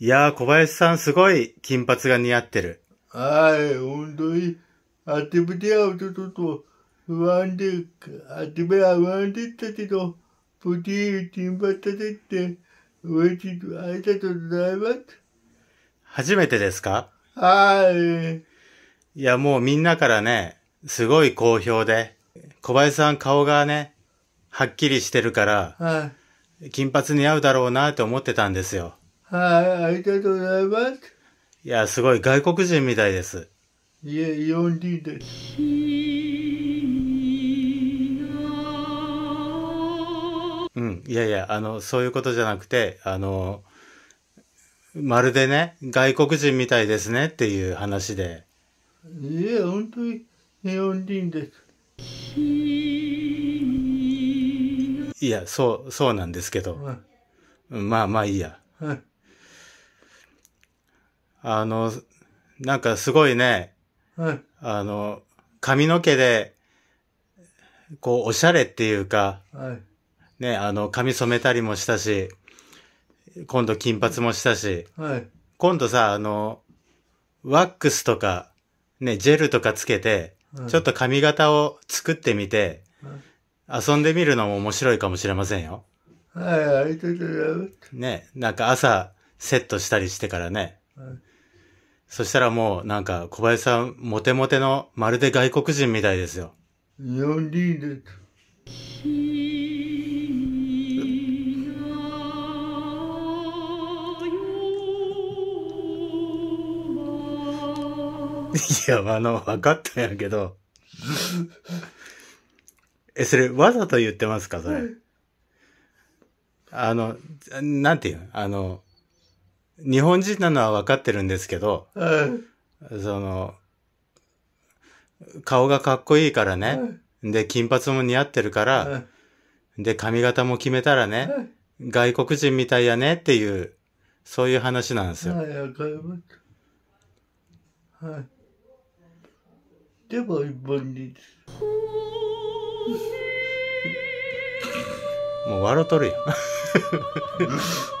いやー、小林さんすごい金髪が似合ってる。はい、んとに、あてぶてはちょっと不安で、あてぶては不安でったけど、プティ金髪立てて、嬉しくありがとうございます。初めてですかはい。いや、もうみんなからね、すごい好評で、小林さん顔がね、はっきりしてるから、はい、金髪似合うだろうなって思ってたんですよ。はい、ありがとうございます。いや、すごい外国人みたいです。いえ、日本人です。うん、いやいや、あの、そういうことじゃなくて、あの、まるでね、外国人みたいですねっていう話で。いえ、本当に日本人です。いや、そう、そうなんですけど。うん、まあまあいいや。うんあの、なんかすごいね、はい、あの、髪の毛で、こう、おしゃれっていうか、はい、ね、あの、髪染めたりもしたし、今度金髪もしたし、はい、今度さ、あの、ワックスとか、ね、ジェルとかつけて、ちょっと髪型を作ってみて、遊んでみるのも面白いかもしれませんよ。はい、ありがとうございます。ね、なんか朝、セットしたりしてからね。はいそしたらもうなんか小林さんモテモテのまるで外国人みたいですよ。でいや、あの、分かったんやけど。え、それ、わざと言ってますかそれ。あの、なんていうのあの、日本人なのは分かってるんですけど、その、顔がかっこいいからね、で、金髪も似合ってるから、で、髪型も決めたらね、外国人みたいやねっていう、そういう話なんですよ。はい、かりました。はい。でも、一本に。もう笑うとるやん。